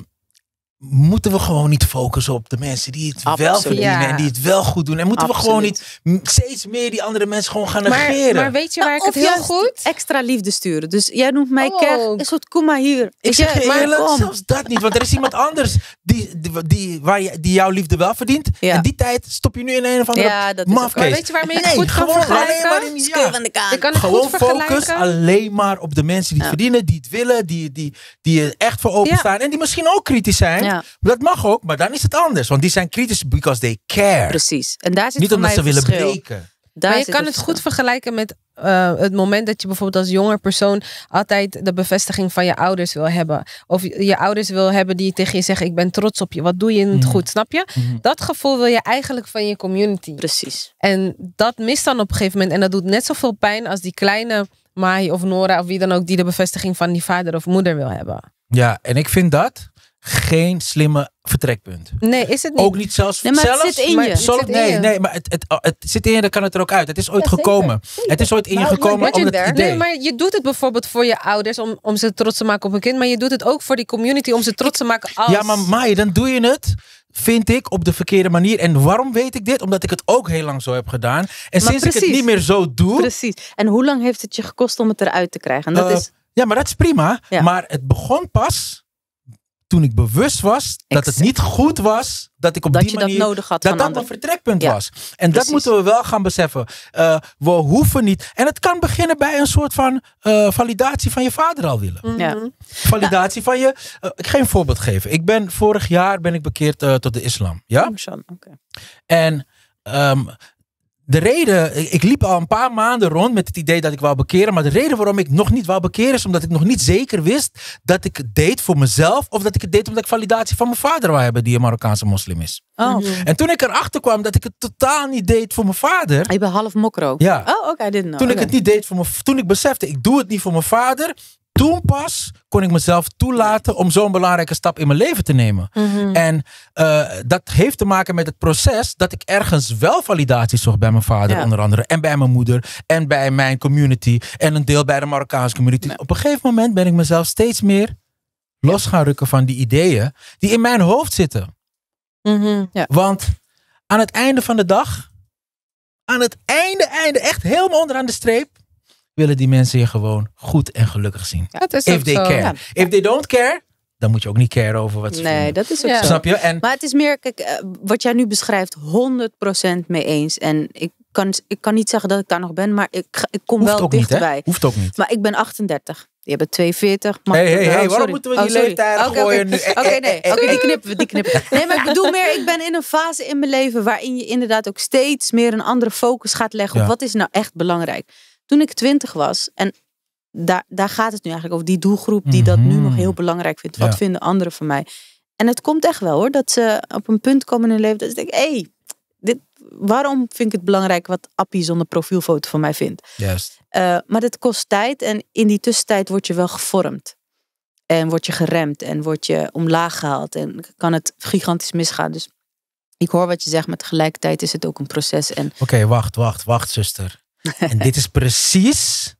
moeten we gewoon niet focussen op de mensen die het wel verdienen en die het wel goed doen? En moeten we gewoon niet steeds meer die andere mensen gewoon gaan negeren? Maar weet je waar ik het heel goed extra liefde sturen. Dus jij noemt mij oh. is goed, kom maar hier. Ik zeg je eerlijk, kom. zelfs dat niet. Want er is iemand anders die, die, die, waar je, die jouw liefde wel verdient. En die tijd stop je nu in een of andere Maar weet je waarmee je nee, goed gewoon vergelijken? Alleen maar in, ja. van de kaart. Kan gewoon focus alleen maar op de mensen die het verdienen, die het willen, die, die, die er echt voor openstaan. En die misschien ook kritisch zijn. Ja. Maar dat mag ook, maar dan is het anders. Want die zijn kritisch because they care. Precies. En daar zit Niet omdat ze willen breken. maar je kan het goed vergelijken met eh, het moment dat je bijvoorbeeld als jonger persoon altijd de bevestiging van je ouders wil hebben. Of je ouders wil hebben die tegen je zeggen: Ik ben trots op je, wat doe je mm. goed, snap je? Mm-hmm. Dat gevoel wil je eigenlijk van je community. Precies. En dat mist dan op een gegeven moment. En dat doet net zoveel pijn als die kleine Mai of Nora of wie dan ook die de bevestiging van die vader of moeder wil hebben. Ja, en ik vind dat geen slimme vertrekpunt. Nee, is het niet. Ook niet zelfs... Nee, maar zelfs, het zit in je. nee, nee, maar het, het, het, zit in je, dan kan het er ook uit. Het is ooit gekomen. Het is ooit in je om het idee. Nee, maar je doet het bijvoorbeeld voor je ouders om, om ze trots te maken op een kind. Maar je doet het ook voor die community om ze trots te maken als... Ja, maar Maai, dan doe je het vind ik, op de verkeerde manier. En waarom weet ik dit? Omdat ik het ook heel lang zo heb gedaan. En sinds ik het niet meer zo doe... Precies. En hoe lang heeft het je gekost om het eruit te krijgen? dat eh, is... Ja, maar dat is prima. Maar het begon pas toen ik bewust was dat het niet goed was dat ik op die manier dat nodig had dat dat vertrekpunt was. En dat moeten we wel gaan beseffen. Eh, we hoeven niet. En het kan beginnen bij een soort van eh, validatie van je vader al willen. Mhm. ja. Validatie van je. Eh, ik ga een voorbeeld geven. Ik ben vorig jaar ben ik bekeerd tot de islam. Ja. Okay. En ehm, de reden, ik liep al een paar maanden rond met het idee dat ik wou bekeren. Maar de reden waarom ik nog niet wou bekeren is omdat ik nog niet zeker wist dat ik het deed voor mezelf. Of dat ik het deed omdat ik validatie van mijn vader wou hebben, die een Marokkaanse moslim is. Oh. Mhm. En toen ik erachter kwam dat ik het totaal niet deed voor mijn vader. ik ah, ben half mokro. Ja. Oh, oké, dit Toen ik het niet deed voor mijn Toen ik besefte, ik doe het niet voor mijn vader toen pas kon ik mezelf toelaten om zo'n belangrijke stap in mijn leven te nemen. Mhm. En eh, dat heeft te maken met het proces dat ik ergens wel validatie zocht bij mijn vader, onder andere. En bij mijn moeder. En bij mijn community. En een deel bij de Marokkaanse community. Op een gegeven moment ben ik mezelf steeds meer los gaan rukken van die ideeën die in mijn hoofd zitten. Mhm, ja. Want aan het einde van de dag, aan het einde, einde, echt helemaal onderaan de streep, willen die mensen je gewoon goed en gelukkig zien. Ja, If they care. If they don't care, dan moet je ook niet caren over wat ze Nee, dat is ook ja. zo. Snap je? En maar het is meer, kijk, eh, wat jij nu beschrijft, 100% mee eens. En ik kan, ik kan niet zeggen dat ik daar nog ben, maar ik, ik kom wel dichtbij. Hoeft ook niet. Maar ik ben 38. Je bent 42. Hé, hey, hey, hey, oh, waarom moeten we die oh, leeftijd okay, gooien? Oké, nee. Oké, die knippen we, die knippen Nee, maar ik bedoel meer, ik ben in een fase in mijn leven waarin je inderdaad ook steeds meer een andere focus gaat leggen op wat is nou echt belangrijk. Toen ik twintig was, en daar, daar gaat het nu eigenlijk over, die doelgroep die dat nu nog mhm. heel belangrijk vindt. Wat vinden anderen van mij? En het komt echt wel hoor, dat ze op een punt komen in hun leven dat ze denken, hé, hey, waarom vind ik het belangrijk wat Appie zonder profielfoto van mij vindt? Juist. Eh, maar dat kost tijd en in die tussentijd word je wel gevormd. En word je geremd en word je omlaag gehaald en kan het gigantisch misgaan. Dus ik hoor wat je zegt, maar tegelijkertijd is het ook een proces. En... Oké, wacht, wacht, wacht, zuster. En dit is precies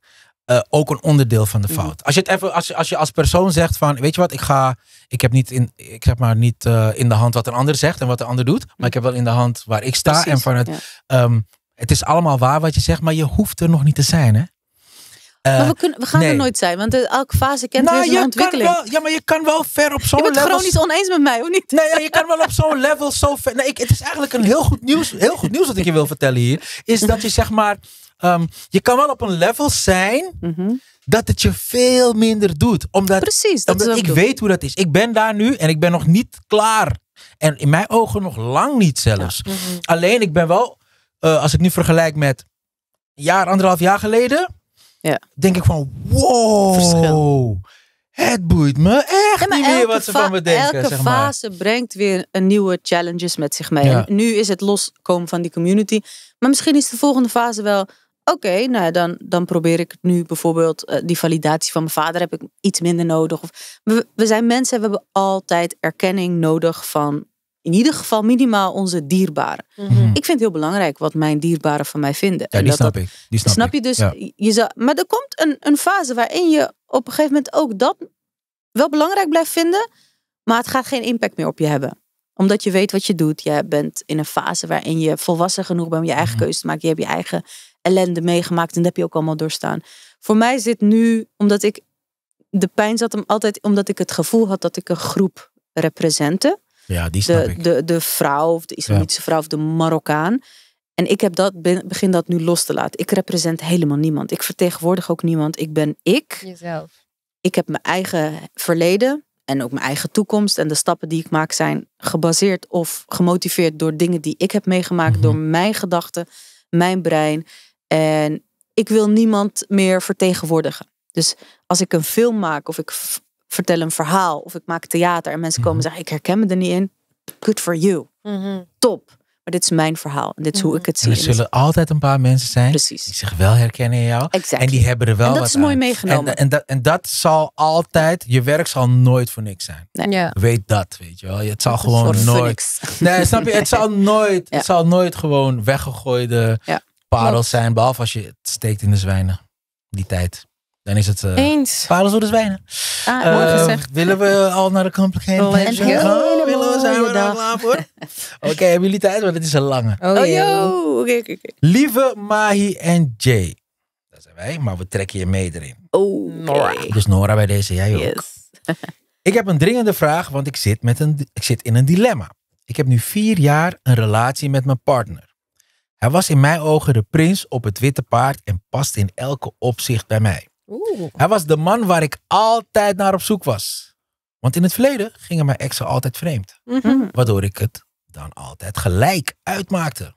eh, ook een onderdeel van de mhm. fout. Als je het even, als je, als je als persoon zegt van, weet je wat, ik ga, ik heb niet in, ik zeg maar niet eh, in de hand wat een ander zegt en wat de ander doet, maar ik heb wel in de hand waar ik sta en van het, ehm, het is allemaal waar wat je zegt, maar je hoeft er nog niet te zijn, hè? we, eh, kunnen, we gaan er nooit zijn, want elke fase kent nou, ontwikkeling. Wel, ja, maar je kan wel ver op zo'n level... Je bent gewoon chronisch oneens met mij, of niet? Nee, je kan wel op zo'n level zo ver... Nee, ik, het is eigenlijk een heel goed nieuws, heel goed nieuws wat ik je wil vertellen hier. Is dat je zeg maar Ehm, je kan wel op een level zijn mhm. dat het je veel minder doet. Omdat, Precies, dat omdat ik weet hoe dat is. Ik ben daar nu en ik ben nog niet klaar. En in mijn ogen nog lang niet zelfs. Mhm. Alleen ik ben wel, eh, als ik nu vergelijk met een jaar, anderhalf jaar geleden, ja. denk ik van wow. Het boeit me echt niet meer wat ze van me denken. Elke zeg maar. fase brengt weer een nieuwe challenges met zich mee. En nu is het loskomen van die community. Maar misschien is de volgende fase wel oké, nou dan, dan probeer ik nu bijvoorbeeld eh, die validatie van mijn vader heb ik iets minder nodig. Of, we, zijn mensen, we hebben altijd erkenning nodig van in ieder geval minimaal onze dierbaren. Mhm. Ik vind het heel belangrijk wat mijn dierbaren van mij vinden. Ja, en die, dat snap ik. die snap, je dus. Je maar er komt een, een fase waarin je op een gegeven moment ook dat wel belangrijk blijft vinden, maar het gaat geen impact meer op je hebben omdat je weet wat je doet. Je bent in een fase waarin je volwassen genoeg bent om je eigen mm keuze te maken. Je hebt je eigen ellende meegemaakt en dat heb je ook allemaal doorstaan. Voor mij zit nu, omdat ik de pijn zat hem altijd, omdat ik het gevoel had dat ik een groep represente. Ja, die de, De, de vrouw, of de islamitische vrouw, of de Marokkaan. En ik heb dat, begin dat nu los te laten. Ik represent helemaal niemand. Ik vertegenwoordig ook niemand. Ik ben ik. Jezelf. Ik heb mijn eigen verleden en ook mijn eigen toekomst. En de stappen die ik maak zijn gebaseerd of gemotiveerd door dingen die ik heb meegemaakt, mhm. door mijn gedachten, mijn brein. En ik wil niemand meer vertegenwoordigen. Dus als ik een film maak of ik vertel een verhaal of ik maak theater en mensen komen mhm. zeggen: Ik herken me er niet in. Good for you. Mhm. Top. Maar dit is mijn verhaal. En dit is hoe ik mhm. het zie. er zullen altijd een paar mensen zijn die zich wel herkennen in jou. En die hebben er wel en dat wat is mooi meegenomen. En, en, dat, zal altijd, je werk zal nooit voor niks zijn. Ja. Weet dat, weet je wel. Het zal gewoon nooit. Nee, snap je? Het zal nooit, het zal nooit gewoon weggegooide ja parels zijn, behalve als je het steekt in de zwijnen. Die tijd. Dan is het uh, Eens. parels door de zwijnen. Ah, uh, gezegd. Willen we al naar de kamp Let's oh, oh, Willen we, zijn we daar klaar voor? Oké, hebben jullie tijd? Want het is een lange. Oh, oh yo. Okay, Lieve Mahi en Jay. Dat zijn wij, maar we trekken je mee erin. Oh, Nora. Dus Nora bij deze, jij ook. Yes. ik heb een dringende vraag, want ik zit, met een, ik zit in een dilemma. Ik heb nu vier jaar een relatie met mijn partner. Hij was in mijn ogen de prins op het witte paard en paste in elke opzicht bij mij. Oeh. Hij was de man waar ik altijd naar op zoek was. Want in het verleden gingen mijn exen altijd vreemd. Mhm. Mhm. Waardoor ik het dan altijd gelijk uitmaakte.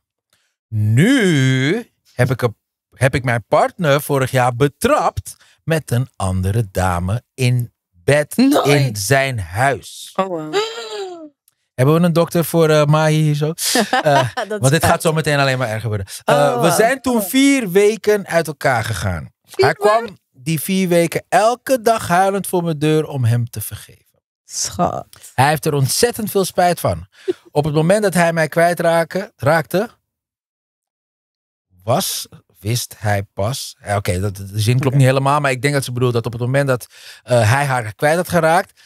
Nu heb ik, heb ik mijn partner vorig jaar betrapt met een andere dame in bed in zijn huis. Oh, wow. Hebben we een dokter voor uh, Mahi hier zo? Eh, want dit gaat zo meteen alleen maar erger worden. Eh, oh, we zijn toen vier weken uit elkaar gegaan. Hij kwam die vier weken elke dag huilend voor mijn deur om hem te vergeven. Schat. Hij heeft er ontzettend veel spijt van. Op het moment dat hij mij kwijtraakte, was, wist hij pas. Oké, de zin klopt niet helemaal, maar ik denk dat ze bedoelt dat op het moment dat hij haar kwijt had geraakt,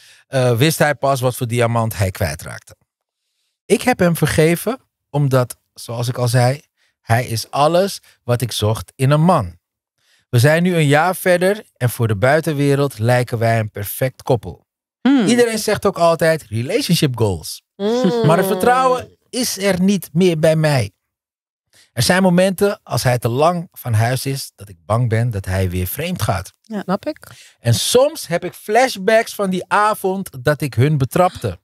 wist hij pas wat voor diamant hij kwijtraakte. Ik heb hem vergeven omdat, zoals ik al zei, hij is alles wat ik zocht in een man. We zijn nu een jaar verder en voor de buitenwereld lijken wij een perfect koppel. Hmm. Iedereen zegt ook altijd relationship goals. Hmm. Maar het vertrouwen is er niet meer bij mij. Er zijn momenten als hij te lang van huis is dat ik bang ben dat hij weer vreemd gaat. Ja, snap ik. En soms heb ik flashbacks van die avond dat ik hun betrapte.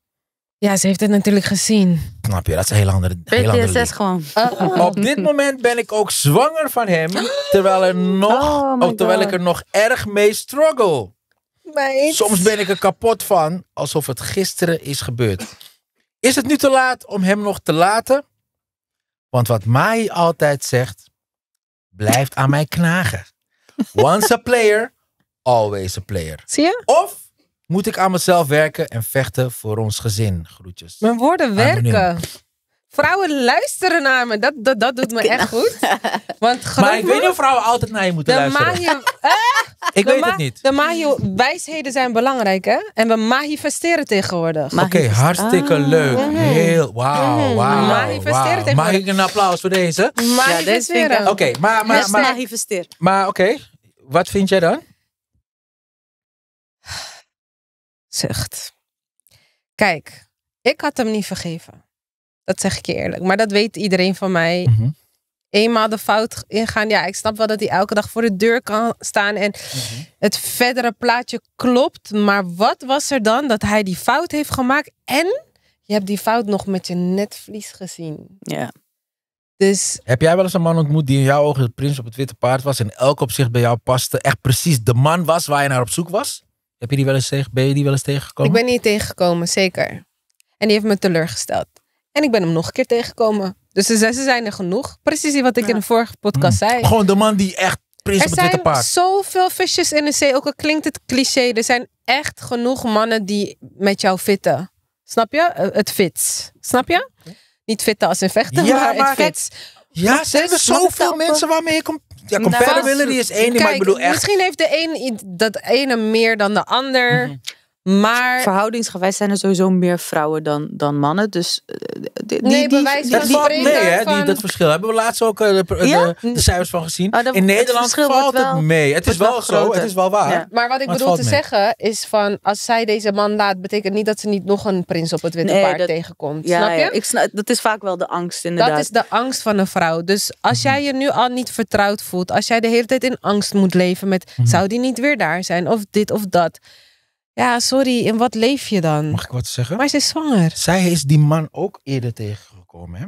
Ja, ze heeft het natuurlijk gezien. Snap je, dat is een hele andere BTSS gewoon. Oh. Op dit moment ben ik ook zwanger van hem, oh terwijl, er nog, ook terwijl ik er nog erg mee struggle. Soms ben ik er kapot van, alsof het gisteren is gebeurd. Is het nu te laat om hem nog te laten? Want wat Mai altijd zegt, blijft aan mij knagen. Once a player, always a player. Zie je? Of moet ik aan mezelf werken en vechten voor ons gezin? Groetjes. Mijn woorden ah, werken. Vrouwen luisteren naar me. Dat, dat, dat doet me echt goed. Want maar ik weet niet of vrouwen altijd naar je moeten luisteren. Eh? ik weet het niet. De magie, wijsheden zijn belangrijk, hè? En we manifesteren tegenwoordig. Oké, hartstikke ah. leuk. Mhm. Heel, mhm. wauw, wauw. Manifesteren wow. Mag ik een applaus voor deze? vind ik oké, maar... maar, maar, maar, maar oké, wat vind jij dan? zucht. Kijk, ik had hem niet vergeven. Dat zeg ik je eerlijk. Maar dat weet iedereen van mij. Mhm. Eenmaal de fout ingaan. Ja, ik snap wel dat hij elke dag voor de deur kan staan. En mhm. het verdere plaatje klopt. Maar wat was er dan dat hij die fout heeft gemaakt? En je hebt die fout nog met je netvlies gezien. Ja. Dus... Heb jij wel eens een man ontmoet die in jouw ogen de prins op het witte paard was en elk opzicht bij jou paste? Echt precies de man was waar je naar op zoek was? Heb je die wel eens tegen, ben je die wel eens tegengekomen? Ik ben die tegengekomen, zeker. En die heeft me teleurgesteld. En ik ben hem nog een keer tegengekomen. Dus de zessen zijn er genoeg. Precies wat ik in de vorige podcast mm. zei. Gewoon de man die echt prins op het witte paard. Er zijn zoveel visjes in de zee. Ook al klinkt het cliché. Er zijn echt genoeg mannen die met jou fitten. Snap je? Eh, het fits. Snap je? Niet fitten als in vechten, ja, maar, het fits. Ja, er zijn zoveel mensen waarmee je komt ja, nou, compatibility is één maar ik bedoel echt... Misschien heeft de een dat ene meer dan de ander. Mhm. Maar verhoudingsgewijs zijn er sowieso meer vrouwen dan, dan mannen. Dus eh, nee, bewijs dat valt hè? Die, dat verschil hebben we laatst ook eh, de, cijfers van gezien. Oh, in Nederland valt wel, het mee. Het is wel, wel zo, het is wel waar. Maar wat ik bedoel te zeggen is van als zij deze man laat, betekent niet dat ze niet nog een prins op het witte paard tegenkomt. Ja, snap je? Ik snap, dat is vaak wel de angst inderdaad. Dat is de angst van een vrouw. Dus als mhm. jij je nu al niet vertrouwd voelt, als jij de hele tijd in angst moet leven met mhm. zou die niet weer daar zijn of dit of dat ja, sorry, in wat leef je dan? Mag ik wat zeggen? Maar ze is zwanger. Zij is die man ook eerder tegengekomen, hè?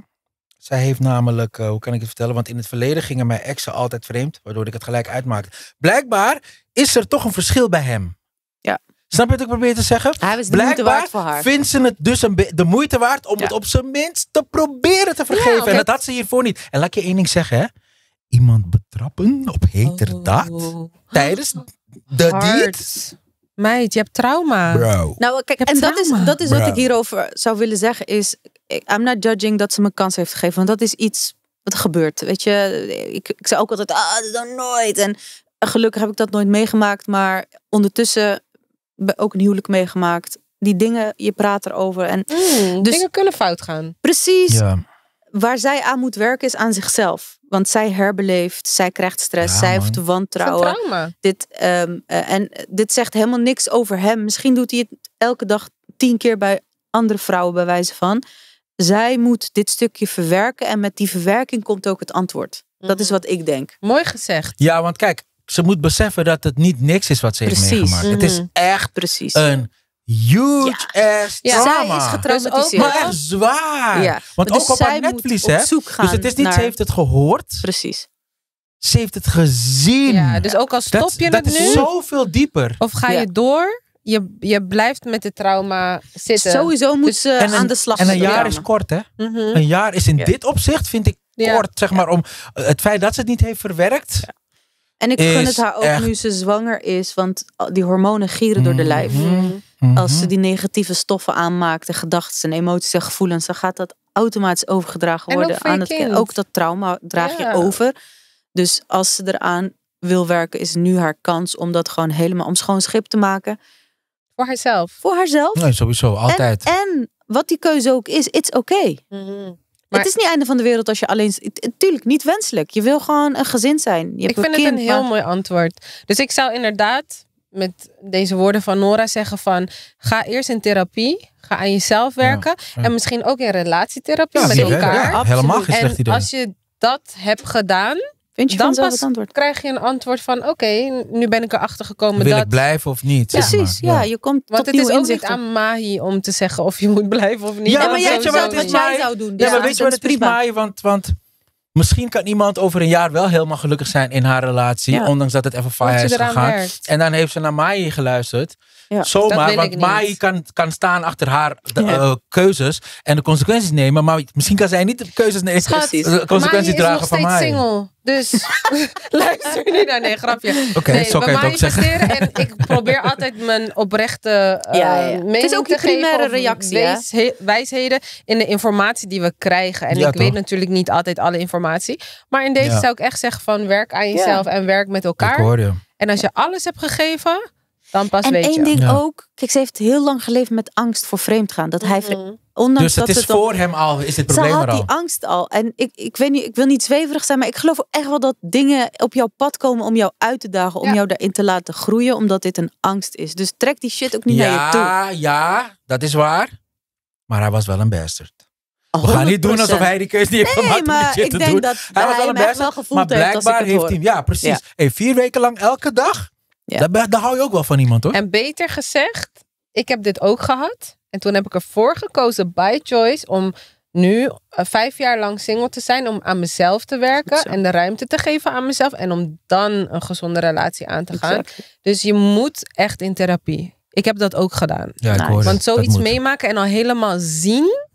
Zij heeft namelijk, eh, hoe kan ik het vertellen? Want in het verleden gingen mijn exen altijd vreemd, waardoor ik het gelijk uitmaakte. Blijkbaar is er toch een verschil bij hem. Ja. Snap je wat ik probeer te zeggen? Hij is de moeite waard voor haar. vindt ze het dus een de moeite waard om het op zijn minst te proberen te vergeven. En dat had ze hiervoor niet. En laat ik je één ding zeggen, hè? Iemand betrappen op heterdaad oh. tijdens de Hard. Meid, je hebt trauma. Nou, kijk, en dat is, dat is wat ik hierover zou willen zeggen. Is, I'm not judging dat ze me kans heeft gegeven. Want dat is iets wat gebeurt. Weet je, ik, ik zei ook altijd, ah, dat dan nooit. En gelukkig heb ik dat nooit meegemaakt. Maar ondertussen ook een huwelijk meegemaakt. Die dingen, je praat erover. En mm, dus, dingen kunnen fout gaan. Precies. Ja. Waar zij aan moet werken is aan zichzelf. Want zij herbeleeft, zij krijgt stress, zij man. heeft wantrouwen. Dit, um, en eh, dit zegt helemaal niks over hem. Misschien doet hij het elke dag tien keer bij andere vrouwen, bij wijze van. Zij moet dit stukje verwerken en met die verwerking komt ook het antwoord. Dat is mhm. wat ik denk. Mooi gezegd. Ja, want kijk, ze moet beseffen dat het niet niks is wat ze heeft meegemaakt. Het is mhm. echt Precies. een huge ja. ass ja. Zij is getraumatiseerd. Het is dus maar echt zwaar. Want dus ook op haar netvlies, hè? Dus het is niet, ze heeft het gehoord. Precies. Ze heeft het gezien. Ja, dus ook al stop je het nu. Dat is zoveel dieper. Of ga je door. Je, je blijft met het trauma zitten. Sowieso moet dus, eh, ze aan de slag En een jaar is kort, hè? Mhm. Een jaar is in dit opzicht, vind ik, kort, zeg maar. Om, eh, het feit dat ze het niet heeft verwerkt en ik gun het haar ook nu ze zwanger is, want die hormonen gieren door de mhm. lijf. Mhm. Mhm. Als ze die negatieve stoffen aanmaakt, de gedachten emoties en gevoelens, dan gaat dat automatisch overgedragen worden aan het kind. Ook dat trauma draag je over. Dus als ze eraan wil werken, is nu haar kans om dat gewoon helemaal om schoon schip te maken. Voor haarzelf. Voor haarzelf. Nee, sowieso, altijd. En, wat die keuze ook is, it's okay het is niet einde van de wereld als je alleen. Tuurlijk, niet wenselijk. Je wil gewoon een gezin zijn. Je ik vind een het een heel mooi antwoord. Dus ik zou inderdaad met deze woorden van Nora zeggen van ga eerst in therapie. Ga aan jezelf werken. En misschien ook in relatietherapie met elkaar. helemaal geen slecht idee. En als je dat hebt gedaan dan pas krijg je een antwoord van oké, nu ben ik erachter gekomen Wil ik blijven of niet? Precies, ja. je komt Want het is inzicht aan Mahi om te zeggen of je moet blijven of niet. Ja, maar weet je wat, het is Ja, maar weet je wat het is Mahi? Want, want misschien kan iemand over een jaar wel helemaal gelukkig zijn in haar relatie. Ondanks dat het even fire is gegaan. En dan heeft ze naar Mahi geluisterd. Ja, Zomaar, want Mai kan, kan staan achter haar de, eh, keuzes en de consequenties nemen. Maar misschien kan zij niet de keuzes nemen. Schat, de consequenties dragen van mij. single. Dus luister niet naar. Nee, grapje. Oké, zo kan je het ook zeggen. En ik probeer altijd mijn oprechte uh, ja, ja. Het is ook primaire wijsheden in de informatie die we krijgen. En ik weet natuurlijk niet altijd alle informatie. Maar in deze zou ik echt zeggen van werk aan jezelf en werk met elkaar. En als je alles hebt gegeven dan pas en één ding ook. Kijk, ze heeft heel lang geleefd met angst voor vreemdgaan. Dat mhm. Ondanks dus het dat is het voor hem al, is het probleem er al. Ze had die angst al. En ik, ik, weet niet, ik wil niet zweverig zijn, maar ik geloof echt wel dat dingen op jouw pad komen om jou uit te dagen. Om jou daarin te laten groeien, omdat dit een angst is. Dus trek die shit ook niet naar je toe. Ja, ja, dat is waar. Maar hij was wel een bastard. 100%. We gaan niet doen alsof hij die keuze niet heeft nee, gemaakt maar ik denk doen. Dat hij was wel een bastard, maar blijkbaar heeft hij... Ja, precies. Ja. vier weken lang elke dag ja. Daar, hou je ook wel van iemand hoor. En beter gezegd, ik heb dit ook gehad. En toen heb ik ervoor gekozen by choice om nu eh, vijf jaar lang single te zijn om aan mezelf te werken en de ruimte te geven aan mezelf en om dan een gezonde relatie aan te gaan. Dus je moet echt in therapie. Ik heb dat ook gedaan. Ja, ik hoor Want zoiets meemaken en al helemaal zien,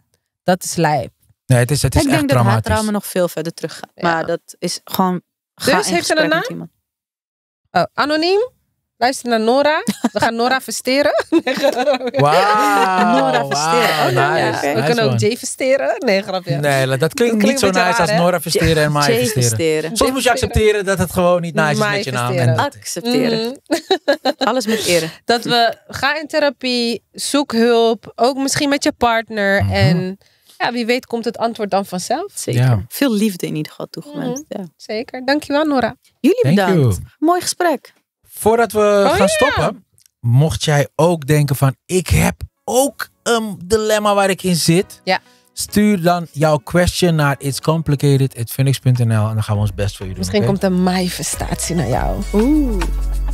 dat is lijp. Nee, het is, het is ik denk dat haar trauma nog veel verder terug gaat. Maar dat is gewoon. dus heeft ze een naam? Oh, anoniem? Luister naar Nora. We gaan Nora versteren. Wauw. Nora versteren. Oh, ja. We kunnen ook Jay versteren. Nee, grapje. Nee, dat klinkt, niet zo nice als Nora versteren en Mai versteren. Soms moet je accepteren dat het gewoon niet nice is met je naam. En accepteren. Mm. Alles met eer. Dat we, ga in therapie, zoek hulp. Ook misschien met je partner. Mhm. En ja, wie weet komt het antwoord dan vanzelf. Zeker. Veel liefde in ieder geval toegewenst. Mhm. ja. Zeker. Dankjewel Nora. Jullie bedankt. Mooi gesprek. Voordat we oh, gaan stoppen, mocht jij ook denken van ik heb ook een dilemma waar ik in zit. Ja. Stuur dan jouw question naar itscomplicated.phoenix.nl en dan gaan we ons best voor je doen. Misschien komt een manifestatie naar jou. Oeh.